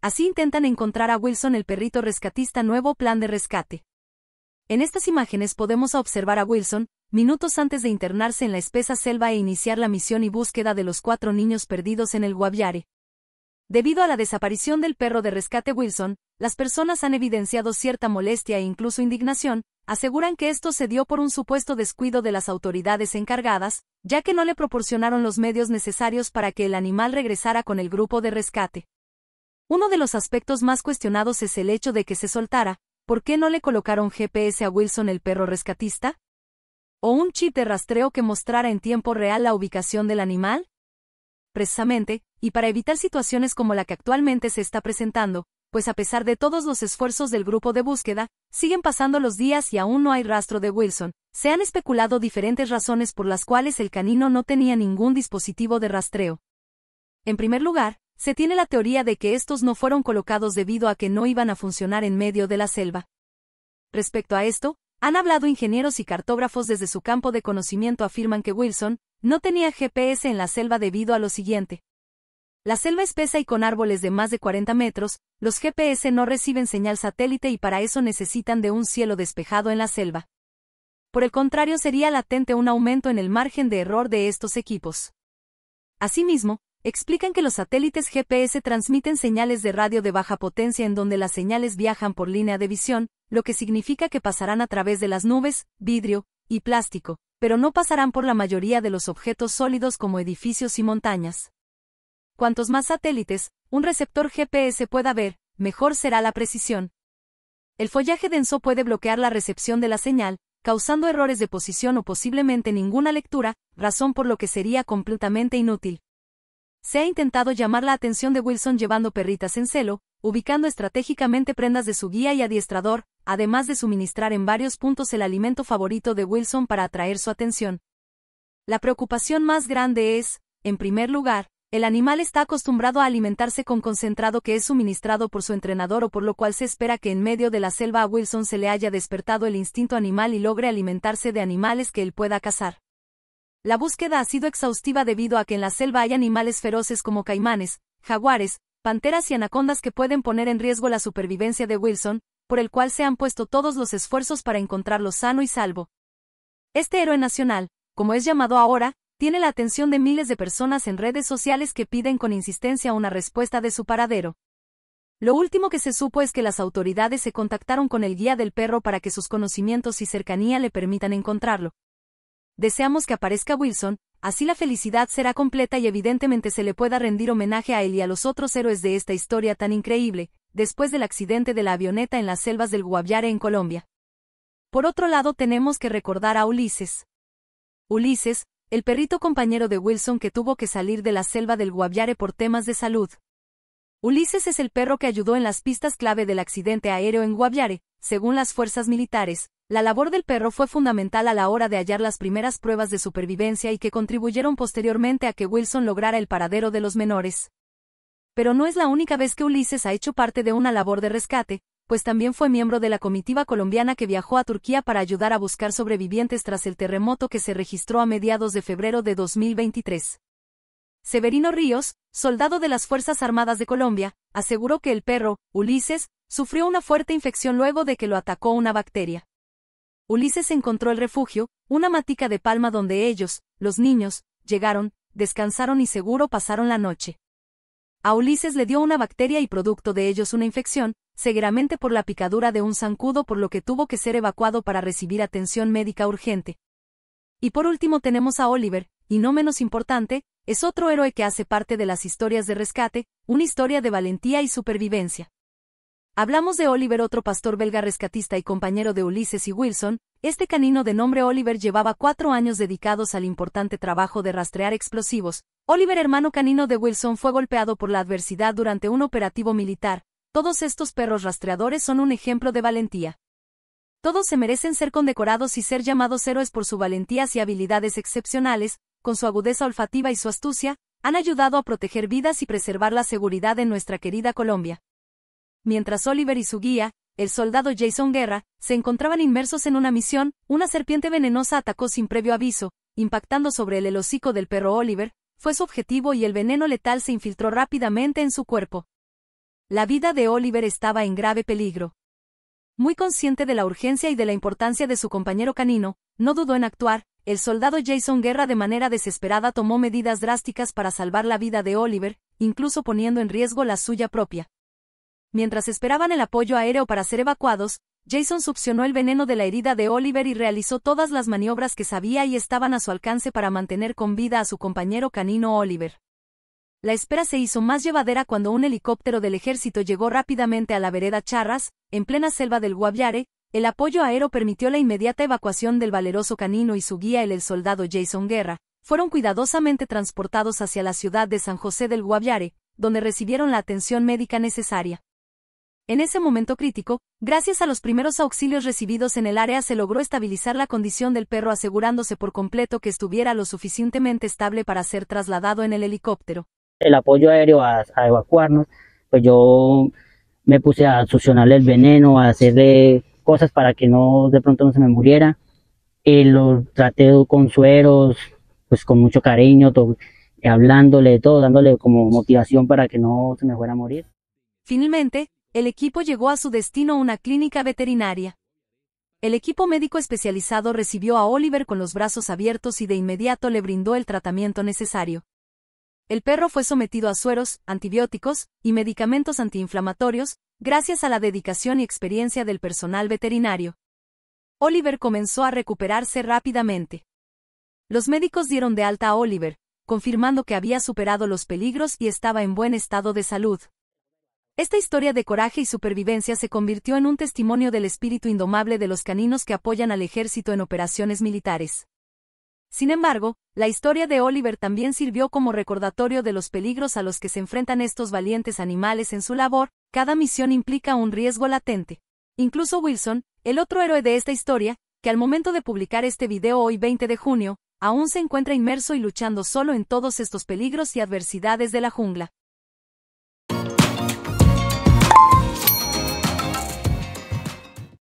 Así intentan encontrar a Wilson el perrito rescatista nuevo plan de rescate. En estas imágenes podemos observar a Wilson, minutos antes de internarse en la espesa selva e iniciar la misión y búsqueda de los cuatro niños perdidos en el Guaviare. Debido a la desaparición del perro de rescate Wilson, las personas han evidenciado cierta molestia e incluso indignación, aseguran que esto se dio por un supuesto descuido de las autoridades encargadas, ya que no le proporcionaron los medios necesarios para que el animal regresara con el grupo de rescate. Uno de los aspectos más cuestionados es el hecho de que se soltara, ¿por qué no le colocaron GPS a Wilson el perro rescatista? ¿O un chip de rastreo que mostrara en tiempo real la ubicación del animal? Precisamente, y para evitar situaciones como la que actualmente se está presentando, pues a pesar de todos los esfuerzos del grupo de búsqueda, siguen pasando los días y aún no hay rastro de Wilson. Se han especulado diferentes razones por las cuales el canino no tenía ningún dispositivo de rastreo. En primer lugar, se tiene la teoría de que estos no fueron colocados debido a que no iban a funcionar en medio de la selva. Respecto a esto, han hablado ingenieros y cartógrafos desde su campo de conocimiento afirman que Wilson no tenía GPS en la selva debido a lo siguiente. La selva espesa y con árboles de más de 40 metros, los GPS no reciben señal satélite y para eso necesitan de un cielo despejado en la selva. Por el contrario, sería latente un aumento en el margen de error de estos equipos. Asimismo, explican que los satélites GPS transmiten señales de radio de baja potencia en donde las señales viajan por línea de visión, lo que significa que pasarán a través de las nubes, vidrio y plástico, pero no pasarán por la mayoría de los objetos sólidos como edificios y montañas. Cuantos más satélites, un receptor GPS pueda ver, mejor será la precisión. El follaje denso puede bloquear la recepción de la señal, causando errores de posición o posiblemente ninguna lectura, razón por lo que sería completamente inútil. Se ha intentado llamar la atención de Wilson llevando perritas en celo, ubicando estratégicamente prendas de su guía y adiestrador, además de suministrar en varios puntos el alimento favorito de Wilson para atraer su atención. La preocupación más grande es, en primer lugar, el animal está acostumbrado a alimentarse con concentrado que es suministrado por su entrenador o por lo cual se espera que en medio de la selva a Wilson se le haya despertado el instinto animal y logre alimentarse de animales que él pueda cazar. La búsqueda ha sido exhaustiva debido a que en la selva hay animales feroces como caimanes, jaguares, panteras y anacondas que pueden poner en riesgo la supervivencia de Wilson, por el cual se han puesto todos los esfuerzos para encontrarlo sano y salvo. Este héroe nacional, como es llamado ahora, tiene la atención de miles de personas en redes sociales que piden con insistencia una respuesta de su paradero. Lo último que se supo es que las autoridades se contactaron con el guía del perro para que sus conocimientos y cercanía le permitan encontrarlo deseamos que aparezca Wilson, así la felicidad será completa y evidentemente se le pueda rendir homenaje a él y a los otros héroes de esta historia tan increíble, después del accidente de la avioneta en las selvas del Guaviare en Colombia. Por otro lado tenemos que recordar a Ulises. Ulises, el perrito compañero de Wilson que tuvo que salir de la selva del Guaviare por temas de salud. Ulises es el perro que ayudó en las pistas clave del accidente aéreo en Guaviare, según las fuerzas militares, la labor del perro fue fundamental a la hora de hallar las primeras pruebas de supervivencia y que contribuyeron posteriormente a que Wilson lograra el paradero de los menores. Pero no es la única vez que Ulises ha hecho parte de una labor de rescate, pues también fue miembro de la comitiva colombiana que viajó a Turquía para ayudar a buscar sobrevivientes tras el terremoto que se registró a mediados de febrero de 2023. Severino Ríos, soldado de las Fuerzas Armadas de Colombia, aseguró que el perro, Ulises, sufrió una fuerte infección luego de que lo atacó una bacteria. Ulises encontró el refugio, una matica de palma donde ellos, los niños, llegaron, descansaron y seguro pasaron la noche. A Ulises le dio una bacteria y producto de ellos una infección, seguramente por la picadura de un zancudo por lo que tuvo que ser evacuado para recibir atención médica urgente. Y por último tenemos a Oliver, y no menos importante, es otro héroe que hace parte de las historias de rescate, una historia de valentía y supervivencia. Hablamos de Oliver, otro pastor belga rescatista y compañero de Ulises y Wilson, este canino de nombre Oliver llevaba cuatro años dedicados al importante trabajo de rastrear explosivos. Oliver, hermano canino de Wilson, fue golpeado por la adversidad durante un operativo militar. Todos estos perros rastreadores son un ejemplo de valentía. Todos se merecen ser condecorados y ser llamados héroes por sus valentías y habilidades excepcionales, con su agudeza olfativa y su astucia, han ayudado a proteger vidas y preservar la seguridad en nuestra querida Colombia. Mientras Oliver y su guía, el soldado Jason Guerra, se encontraban inmersos en una misión, una serpiente venenosa atacó sin previo aviso, impactando sobre el hocico del perro Oliver, fue su objetivo y el veneno letal se infiltró rápidamente en su cuerpo. La vida de Oliver estaba en grave peligro. Muy consciente de la urgencia y de la importancia de su compañero canino, no dudó en actuar, el soldado Jason Guerra de manera desesperada tomó medidas drásticas para salvar la vida de Oliver, incluso poniendo en riesgo la suya propia. Mientras esperaban el apoyo aéreo para ser evacuados, Jason succionó el veneno de la herida de Oliver y realizó todas las maniobras que sabía y estaban a su alcance para mantener con vida a su compañero canino Oliver. La espera se hizo más llevadera cuando un helicóptero del ejército llegó rápidamente a la vereda Charras, en plena selva del Guaviare, el apoyo aéreo permitió la inmediata evacuación del valeroso canino y su guía el, el soldado Jason Guerra, fueron cuidadosamente transportados hacia la ciudad de San José del Guaviare, donde recibieron la atención médica necesaria. En ese momento crítico, gracias a los primeros auxilios recibidos en el área se logró estabilizar la condición del perro asegurándose por completo que estuviera lo suficientemente estable para ser trasladado en el helicóptero. El apoyo aéreo a, evacuarnos, pues yo me puse a succionarle el veneno, a hacerle cosas para que no de pronto no se me muriera. Y lo traté con sueros, pues con mucho cariño, hablándole de todo, dándole como motivación para que no se me fuera a morir. Finalmente, el equipo llegó a su destino a una clínica veterinaria. El equipo médico especializado recibió a Oliver con los brazos abiertos y de inmediato le brindó el tratamiento necesario. El perro fue sometido a sueros, antibióticos y medicamentos antiinflamatorios, gracias a la dedicación y experiencia del personal veterinario. Oliver comenzó a recuperarse rápidamente. Los médicos dieron de alta a Oliver, confirmando que había superado los peligros y estaba en buen estado de salud. Esta historia de coraje y supervivencia se convirtió en un testimonio del espíritu indomable de los caninos que apoyan al ejército en operaciones militares. Sin embargo, la historia de Oliver también sirvió como recordatorio de los peligros a los que se enfrentan estos valientes animales en su labor, cada misión implica un riesgo latente. Incluso Wilson, el otro héroe de esta historia, que al momento de publicar este video hoy 20 de junio, aún se encuentra inmerso y luchando solo en todos estos peligros y adversidades de la jungla.